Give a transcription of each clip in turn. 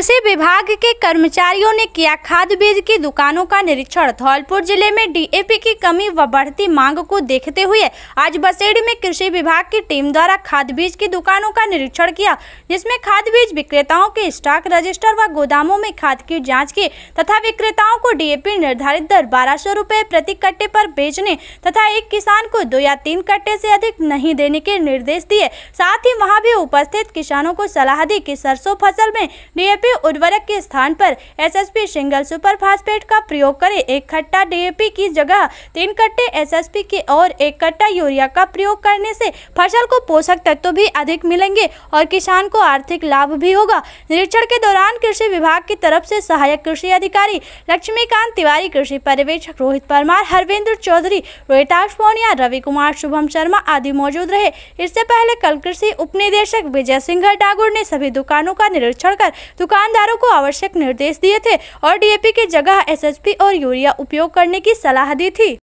कृषि विभाग के कर्मचारियों ने किया खाद बीज की दुकानों का निरीक्षण धौलपुर जिले में डीएपी की कमी व बढ़ती मांग को देखते हुए आज बसेड़ी में कृषि विभाग की टीम द्वारा खाद बीज की दुकानों का निरीक्षण किया जिसमें खाद बीज विक्रेताओं के स्टॉक रजिस्टर व गोदामों में खाद की जाँच की तथा विक्रेताओं को डी निर्धारित दर बारह सौ प्रति कट्टे पर बेचने तथा एक किसान को दो या तीन कट्टे से अधिक नहीं देने के निर्देश दिए साथ ही वहाँ भी उपस्थित किसानों को सलाह दी की सरसों फसल में डी यूरिया उर्वरक के स्थान पर एसएसपी सिंगल सुपर फास्फेट का प्रयोग करें एक कट्टा डीएपी की जगह तीन कट्टे एसएसपी के और एक कट्टा यूरिया का प्रयोग करने से फसल को पोषक तत्व तो भी अधिक मिलेंगे और किसान को आर्थिक लाभ भी होगा निरीक्षण के दौरान कृषि विभाग की तरफ से सहायक कृषि अधिकारी लक्ष्मीकांत तिवारी कृषि पर्यवेक्षक रोहित परमार हरविंद्र चौधरी रोहिताश पोनिया रवि कुमार शुभम शर्मा आदि मौजूद रहे इससे पहले कल कृषि उपनिदेशक विजय सिंह डागुर ने सभी दुकानों का निरीक्षण कर दुकान दुकानदारों को आवश्यक निर्देश दिए थे और डीएपी की जगह एसएसपी और यूरिया उपयोग करने की सलाह दी थी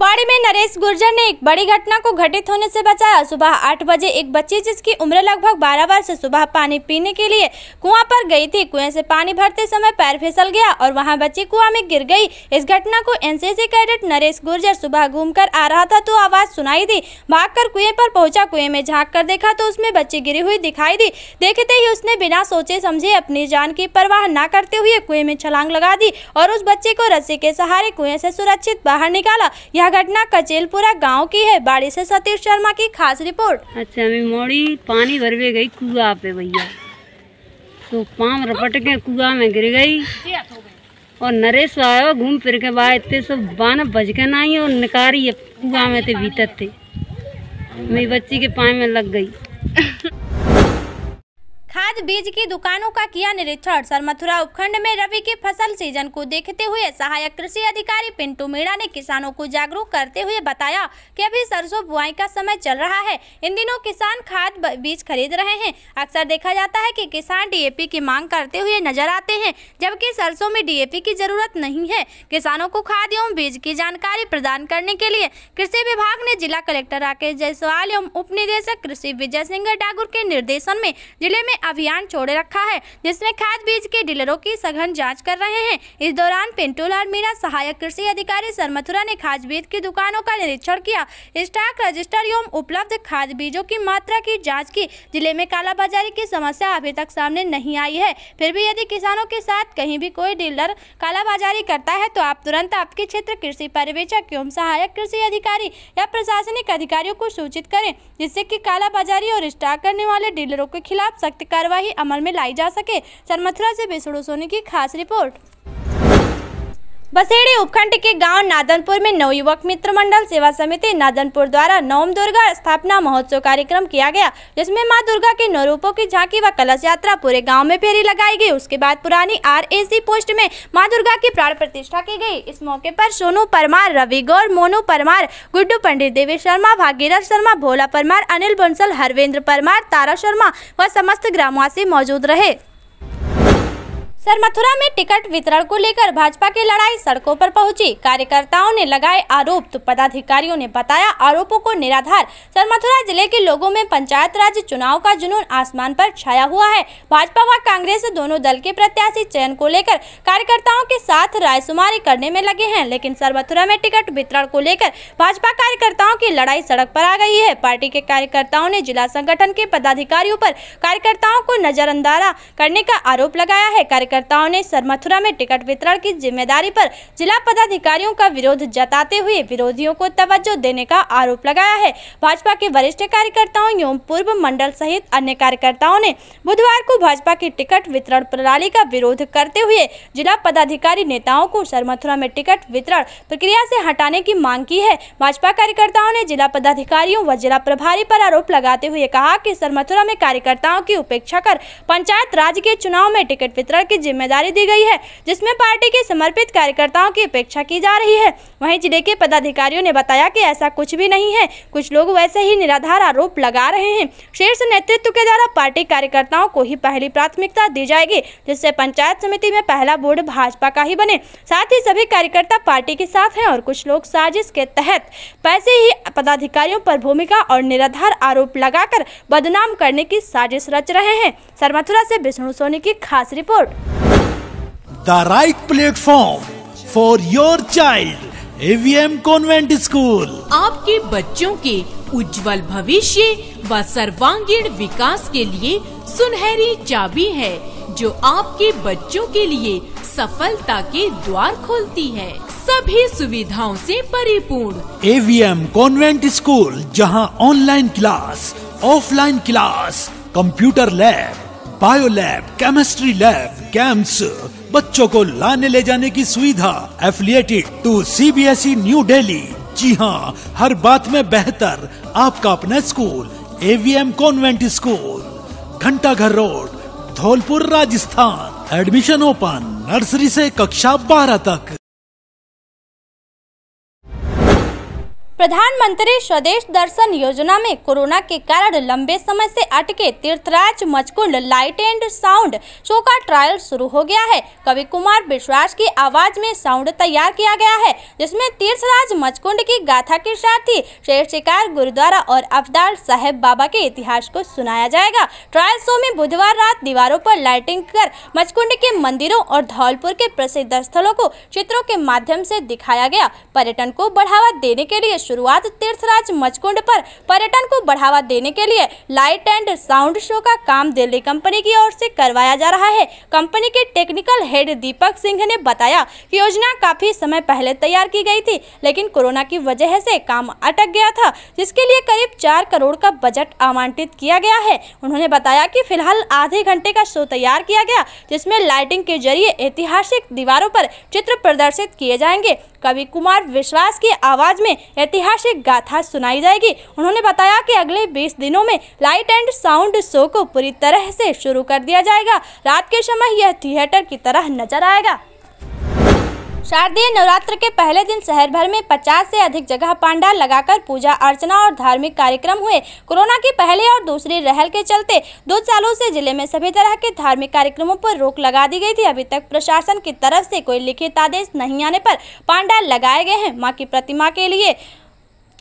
बाड़ी में नरेश गुर्जर ने एक बड़ी घटना को घटित होने से बचाया सुबह आठ बजे एक बच्ची जिसकी उम्र लगभग बारह वर्ष सुबह पानी पीने के लिए कुआं पर गई थी कुएं से पानी भरते समय पैर फिसल गया और वहां बच्ची कुआं में गिर गई इस घटना को एनसीसी कैडेट नरेश गुर्जर सुबह घूमकर आ रहा था तो आवाज सुनाई दी कर कुएं पर पहुंचा कुएं में झाँक कर देखा तो उसमें बच्ची गिरी हुई दिखाई दी देखते ही उसने बिना सोचे समझे अपनी जान की परवाह न करते हुए कुएं में छलांग लगा दी और उस बच्चे को रस्सी के सहारे कुएं से सुरक्षित बाहर निकाला यह घटना कचेलपुरा गांव की है बारिश से सतीश शर्मा की खास रिपोर्ट अच्छा मैं मोड़ी पानी भर भी गई कुआ पे भैया तो पाँव रपट के कुआ में गिर गई और नरेश आयो घूम फिर के बाद इतने सब बान बज के ना ही और निकारी कुआ में थे भीतर थे मेरी बच्ची के पाए में लग गई खाद बीज की दुकानों का किया निरीक्षण सर मथुरा उपखंड में रवि की फसल सीजन को देखते हुए सहायक कृषि अधिकारी पिंटू मीणा ने किसानों को जागरूक करते हुए बताया कि अभी सरसों बुआई का समय चल रहा है इन दिनों किसान खाद बीज खरीद रहे हैं अक्सर देखा जाता है कि किसान डीएपी की मांग करते हुए नजर आते हैं जबकि सरसों में डी की जरूरत नहीं है किसानों को खाद एवं बीज की जानकारी प्रदान करने के लिए कृषि विभाग ने जिला कलेक्टर राकेश जायसवाल एवं उप निदेशक कृषि विजय सिंह डागुर के निर्देशन में जिले में अभियान छोड़े रखा है जिसमें खाद बीज के डीलरों की सघन जाँच कर रहे हैं इस दौरान पिंटू और मीरा सहायक कृषि अधिकारी सर मथुरा ने खाद बीज की दुकानों का निरीक्षण किया स्टॉक रजिस्टर एवं उपलब्ध खाद बीजों की मात्रा की जाँच की जिले में कालाबाजारी की समस्या अभी तक सामने नहीं आई है फिर भी यदि किसानों के साथ कहीं भी कोई डीलर कालाबाजारी करता है तो आप तुरंत आपके क्षेत्र कृषि पर्यवेक्षक एवं सहायक कृषि अधिकारी या प्रशासनिक अधिकारियों को सूचित करें जिससे कि कालाबाजारी और स्टॉक करने वाले डीलरों के खिलाफ सख्त कार्रवाई अमल में लाई जा सके मथुरा से बेसुड़ो सोनी की खास रिपोर्ट बसेड़ी उपखंड के गांव नादनपुर में नवयुवक मित्र मंडल सेवा समिति नादनपुर द्वारा नवम दुर्गा स्थापना महोत्सव कार्यक्रम किया गया जिसमें मां दुर्गा के नवरूपों की झांकी व कलश यात्रा पूरे गांव में फेरी लगाई गई उसके बाद पुरानी आरएसी पोस्ट में मां दुर्गा की प्राण प्रतिष्ठा की गई इस मौके पर सोनू परमार रवि गौर मोनू परमार गुड्डू पंडित देवी शर्मा भागीरथ शर्मा भोला परमार अनिल बंसल हरवेंद्र परमार तारा शर्मा व समस्त ग्रामवासी मौजूद रहे सर मथुरा में टिकट वितरण को लेकर भाजपा की लड़ाई सड़कों पर पहुंची कार्यकर्ताओं ने लगाए आरोप तो पदाधिकारियों ने बताया आरोपों को निराधार सर मथुरा जिले के लोगों में पंचायत राज चुनाव का जुनून आसमान पर छाया हुआ है भाजपा व कांग्रेस दोनों दल के प्रत्याशी चयन को लेकर कार्यकर्ताओं के साथ रायशुमारी करने में लगे हैं लेकिन सर मथुरा में टिकट वितरण को लेकर भाजपा कार्यकर्ताओं की लड़ाई सड़क पर आ गई है पार्टी के कार्यकर्ताओं ने जिला संगठन के पदाधिकारियों पर कार्यकर्ताओं को नजरअंदाजा करने का आरोप लगाया है कार्यकर्ताओं ने सर मथुरा में टिकट वितरण की जिम्मेदारी पर जिला पदाधिकारियों का विरोध जताते हुए विरोधियों को तवज्जो देने का आरोप लगाया है भाजपा के वरिष्ठ कार्यकर्ताओं एवं पूर्व मंडल सहित अन्य कार्यकर्ताओं ने बुधवार को भाजपा की टिकट वितरण प्रणाली का विरोध करते हुए जिला पदाधिकारी नेताओं को सर मथुरा में टिकट वितरण प्रक्रिया से हटाने की मांग की है भाजपा कार्यकर्ताओं ने जिला पदाधिकारियों व जिला प्रभारी पर आरोप लगाते हुए कहा कि सरमथुरा में कार्यकर्ताओं की उपेक्षा कर पंचायत राज्य के चुनाव में टिकट वितरण की जिम्मेदारी दी गई है जिसमें पार्टी के समर्पित कार्यकर्ताओं की अपेक्षा की जा रही है वहीं जिले के पदाधिकारियों ने बताया कि ऐसा कुछ भी नहीं है कुछ लोग वैसे ही निराधार आरोप लगा रहे हैं शीर्ष नेतृत्व के द्वारा पार्टी कार्यकर्ताओं को ही पहली प्राथमिकता दी जाएगी जिससे पंचायत समिति में पहला बोर्ड भाजपा का ही बने साथ ही सभी कार्यकर्ता पार्टी के साथ है और कुछ लोग साजिश के तहत पैसे ही पदाधिकारियों पर भूमिका और निराधार आरोप लगाकर बदनाम करने की साजिश रच रहे हैं सरमथुरा से विष्णु सोनी की खास report the right platform for your child. AVM convent school आपके बच्चों के उज्जवल भविष्य व सर्वांगीण विकास के लिए सुनहरी चाबी है जो आपके बच्चों के लिए सफलता के द्वार खोलती है सभी सुविधाओं से परिपूर्ण एवीएम कॉन्वेंट स्कूल जहां online class offline class computer lab bio lab chemistry lab campus बच्चों को लाने ले जाने की सुविधा affiliated to CBSE new Delhi जी हाँ हर बात में बेहतर आपका अपना school AVM convent school Ghanta Ghar road Dholpur Rajasthan admission open nursery से कक्षा बारह तक प्रधानमंत्री स्वदेश दर्शन योजना में कोरोना के कारण लंबे समय से अटके Tirthraj Machkund light and sound show का ट्रायल शुरू हो गया है कवि कुमार विश्वास की आवाज में साउंड तैयार किया गया है जिसमें तीर्थराज मचकुंड की गाथा के साथ ही शेर शिकार गुरुद्वारा और अफदार साहेब बाबा के इतिहास को सुनाया जाएगा ट्रायल शो में बुधवार रात दीवारों पर लाइटिंग कर मचकुंड के मंदिरों और धौलपुर के प्रसिद्ध स्थलों को चित्रों के माध्यम से दिखाया गया पर्यटन को बढ़ावा देने के लिए शुरुआत तीर्थराज मचकुंड पर पर्यटन को बढ़ावा देने के लिए लाइट एंड साउंड शो का काम दिल्ली कंपनी की ओर से करवाया जा रहा है कंपनी के टेक्निकल हेड दीपक सिंह ने बताया कि योजना काफी समय पहले तैयार की गई थी लेकिन कोरोना की वजह से काम अटक गया था जिसके लिए करीब चार करोड़ का बजट आवंटित किया गया है उन्होंने बताया की फिलहाल आधे घंटे का शो तैयार किया गया जिसमे लाइटिंग के जरिए ऐतिहासिक दीवारों पर चित्र प्रदर्शित किए जाएंगे कवि कुमार विश्वास की आवाज में ऐतिहासिक गाथा सुनाई जाएगी उन्होंने बताया कि अगले बीस दिनों में लाइट एंड साउंड शो को पूरी तरह से शुरू कर दिया जाएगा रात के समय यह थिएटर की तरह नजर आएगा शारदीय नवरात्र के पहले दिन शहर भर में 50 से अधिक जगह पंडाल लगाकर पूजा अर्चना और धार्मिक कार्यक्रम हुए कोरोना की पहले और दूसरी रहल के चलते दो सालों से जिले में सभी तरह के धार्मिक कार्यक्रमों पर रोक लगा दी गई थी अभी तक प्रशासन की तरफ से कोई लिखित आदेश नहीं आने पर पांडाल लगाए गए हैं माँ की प्रतिमा के लिए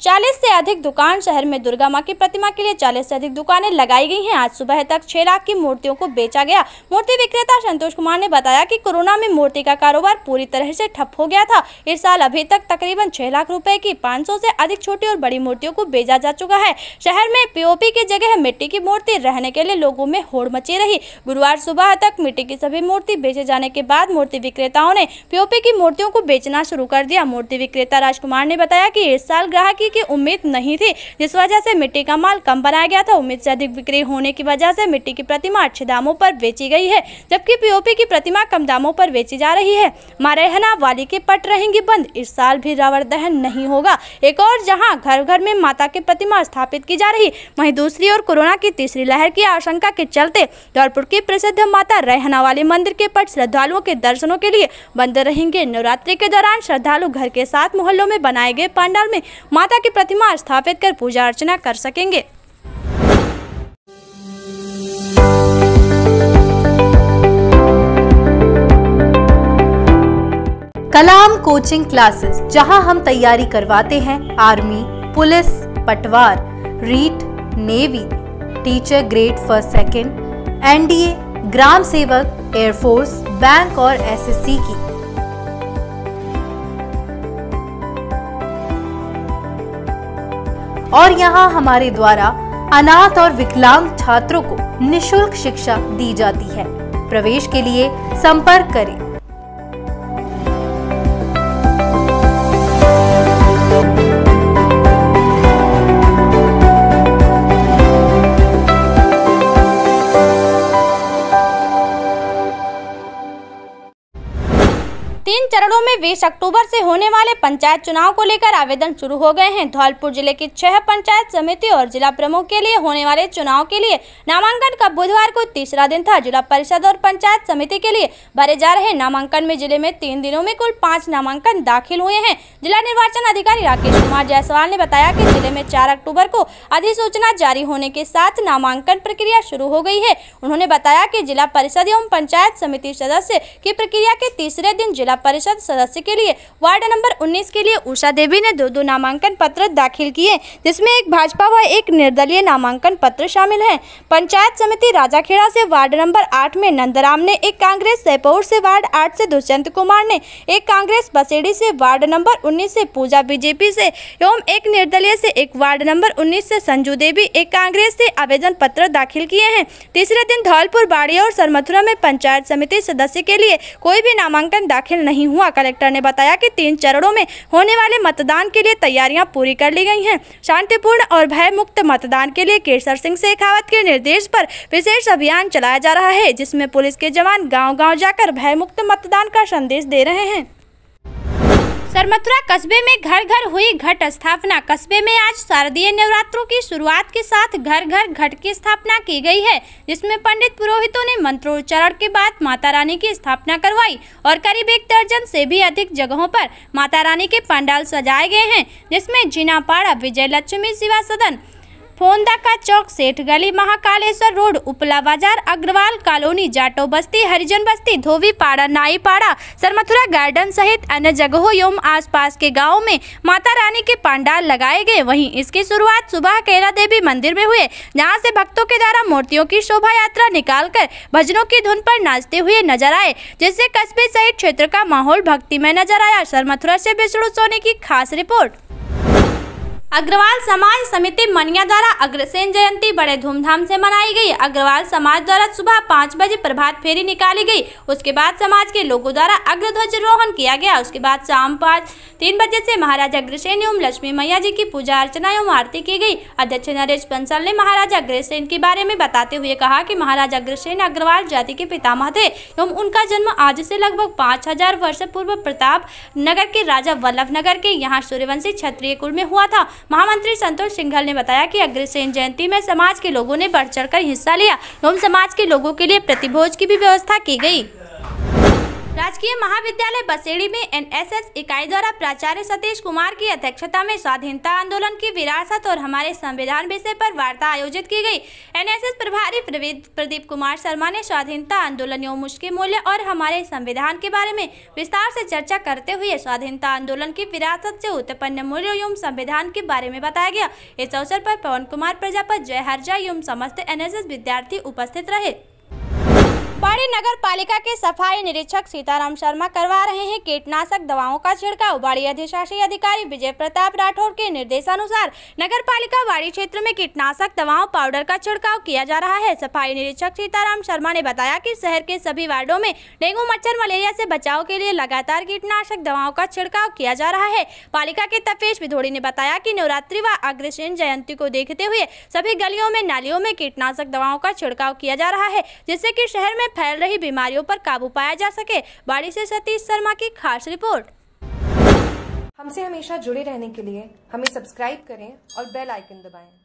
चालीस से अधिक दुकान शहर में दुर्गा माँ की प्रतिमा के लिए चालीस से अधिक दुकानें लगाई गई हैं आज सुबह तक छह लाख की मूर्तियों को बेचा गया मूर्ति विक्रेता संतोष कुमार ने बताया कि कोरोना में मूर्ति का कारोबार पूरी तरह से ठप हो गया था इस साल अभी तक तकरीबन छह लाख रुपए की 500 से अधिक छोटी और बड़ी मूर्तियों को बेचा जा चुका है शहर में पीओपी की जगह मिट्टी की मूर्ति रहने के लिए लोगों में होड़ मची रही गुरुवार सुबह तक मिट्टी की सभी मूर्ति बेचे जाने के बाद मूर्ति विक्रेताओं ने पीओपी की मूर्तियों को बेचना शुरू कर दिया मूर्ति विक्रेता राजकुमार ने बताया की इस साल ग्राहक की की उम्मीद नहीं थी जिस वजह से मिट्टी का माल कम बनाया गया था उम्मीद से अधिक बिक्री होने की वजह से मिट्टी की प्रतिमा अच्छे दामों पर बेची गई है जबकि पीओपी की प्रतिमा कम दामों पर बेची जा रही है मारेहना वाली के पट रहेंगी बंद इस साल भी रावण दहन नहीं होगा एक और जहाँ घर घर में माता की प्रतिमा स्थापित की जा रही वही दूसरी ओर कोरोना की तीसरी लहर की आशंका के चलते धौलपुर की प्रसिद्ध माता रहना वाले मंदिर के पट श्रद्धालुओं के दर्शनों के लिए बंद रहेंगे नवरात्रि के दौरान श्रद्धालु घर के साथ मोहल्लों में बनाए गए पंडाल में माता की प्रतिमा स्थापित कर पूजा अर्चना कर सकेंगे कलाम कोचिंग क्लासेस जहां हम तैयारी करवाते हैं आर्मी पुलिस पटवार REET navy teacher grade first second NDA ग्राम सेवक एयरफोर्स बैंक और एसएससी की और यहाँ हमारे द्वारा अनाथ और विकलांग छात्रों को निशुल्क शिक्षा दी जाती है प्रवेश के लिए संपर्क करें बीस अक्टूबर से होने वाले पंचायत चुनाव को लेकर आवेदन शुरू हो गए हैं धौलपुर जिले की छह पंचायत समिति और जिला प्रमुख के लिए होने वाले चुनाव के लिए नामांकन का बुधवार को तीसरा दिन था जिला परिषद और पंचायत समिति के लिए भरे जा रहे नामांकन में जिले में तीन दिनों में कुल पाँच नामांकन दाखिल हुए हैं जिला निर्वाचन अधिकारी राकेश कुमार जायसवाल ने बताया की जिले में चार अक्टूबर को अधिसूचना जारी होने के साथ नामांकन प्रक्रिया शुरू हो गयी है उन्होंने बताया की जिला परिषद एवं पंचायत समिति सदस्य की प्रक्रिया के तीसरे दिन जिला परिषद सदस्य सदस्य के लिए वार्ड नंबर 19 के लिए उषा देवी ने दो दो नामांकन पत्र दाखिल किए जिसमें एक भाजपा व एक निर्दलीय नामांकन पत्र शामिल है पंचायत समिति राजाखेड़ा से वार्ड नंबर आठ में नंदराम ने एक कांग्रेस जयपुर से वार्ड आठ से दुष्यंत कुमार ने एक कांग्रेस बसेड़ी से वार्ड नंबर उन्नीस से पूजा बीजेपी से एवं एक निर्दलीय से एक वार्ड नंबर उन्नीस से संजू देवी एक कांग्रेस से आवेदन पत्र दाखिल किए हैं तीसरे दिन धौलपुर बाड़िया और सरमथुरा में पंचायत समिति सदस्य के लिए कोई भी नामांकन दाखिल नहीं हुआ कलेक्टर कलेक्टर ने बताया कि तीन चरणों में होने वाले मतदान के लिए तैयारियां पूरी कर ली गई हैं शांतिपूर्ण और भयमुक्त मतदान के लिए केसर सिंह शेखावत के निर्देश पर विशेष अभियान चलाया जा रहा है जिसमें पुलिस के जवान गाँव गाँव जाकर भयमुक्त मतदान का संदेश दे रहे हैं सर मथुरा कस्बे में घर घर हुई घट स्थापना कस्बे में आज शारदीय नवरात्रों की शुरुआत के साथ घर घर घट की स्थापना की गई है जिसमें पंडित पुरोहितों ने मंत्रोच्चारण के बाद माता रानी की स्थापना करवाई और करीब एक दर्जन से भी अधिक जगहों पर माता रानी के पंडाल सजाए गए हैं जिसमें पाड़ा विजय लक्ष्मी शिवा सदन का चौक सेठ गली महाकालेश्वर रोड उपला बाजार अग्रवाल कॉलोनी जाटो बस्ती हरिजन बस्ती धोवी पाड़ा नाई पाड़ा सरमथुरा गार्डन सहित अन्य जगहों एवं आसपास के गाँव में माता रानी के पंडाल लगाए गए वहीं इसकी शुरुआत सुबह कैला देवी मंदिर में हुए जहाँ से भक्तों के द्वारा मूर्तियों की शोभा यात्रा निकाल कर भजनों की धुन पर नाचते हुए नजर आए जिससे कस्बे सहित क्षेत्र का माहौल भक्तिमय नजर आया सर मथुरा से विष्णु सोने की खास रिपोर्ट अग्रवाल समाज समिति मनिया द्वारा अग्रसेन जयंती बड़े धूमधाम से मनाई गई अग्रवाल समाज द्वारा सुबह पाँच बजे प्रभात फेरी निकाली गई उसके बाद समाज के लोगों द्वारा अग्रध्वज रोहन किया गया उसके बाद शाम पाँच तीन बजे से महाराज अग्रसेन एवं लक्ष्मी मैया जी की पूजा अर्चना एवं आरती की गई अध्यक्ष नरेश बंसल ने महाराज अग्रसेन के बारे में बताते हुए कहा कि महाराज अग्रसेन अग्रवाल जाति के पितामह थे एवं उनका जन्म आज से लगभग पाँच हजार वर्ष पूर्व प्रताप नगर के राजा वल्लभ नगर के यहाँ सूर्यवंशी क्षत्रिय कुल में हुआ था महामंत्री संतोष सिंघल ने बताया कि अग्रसेन जयंती में समाज के लोगों ने बढ़ चढ़ हिस्सा लिया एवं समाज के लोगों के लिए प्रतिभोज की भी व्यवस्था की गई राजकीय महाविद्यालय बसेड़ी में एनएसएस इकाई द्वारा प्राचार्य सतीश कुमार की अध्यक्षता में स्वाधीनता आंदोलन की विरासत और हमारे संविधान विषय पर वार्ता आयोजित की गई एनएसएस प्रभारी प्रदीप कुमार शर्मा ने स्वाधीनता आंदोलन एवं उसके मूल्य और हमारे संविधान के बारे में विस्तार से चर्चा करते हुए स्वाधीनता आंदोलन की विरासत से उत्पन्न मूल्य एवं संविधान के बारे में बताया गया इस अवसर पर पवन कुमार प्रजापत जय हरजा एवं समस्त एन विद्यार्थी उपस्थित रहे बड़े नगर पालिका के सफाई निरीक्षक सीताराम शर्मा करवा रहे हैं कीटनाशक दवाओं का छिड़काव बाड़ी अधिशासी अधिकारी विजय प्रताप राठौर के निर्देशानुसार नगर पालिका बाड़ी क्षेत्र में कीटनाशक दवाओं पाउडर का छिड़काव किया जा रहा है सफाई निरीक्षक सीताराम शर्मा ने बताया की शहर के सभी वार्डो में डेंगू मच्छर मलेरिया ऐसी बचाव के लिए लगातार कीटनाशक दवाओं का छिड़काव किया जा रहा है पालिका के तपेश विधोड़ी ने बताया की नवरात्रि व अग्रसेन जयंती को देखते हुए सभी गलियों में नालियों में कीटनाशक दवाओं का छिड़काव किया जा रहा है जिससे की शहर में फैल रही बीमारियों पर काबू पाया जा सके बाड़ी से सतीश शर्मा की खास रिपोर्ट हमसे हमेशा जुड़े रहने के लिए हमें सब्सक्राइब करें और बेल आइकन दबाएं।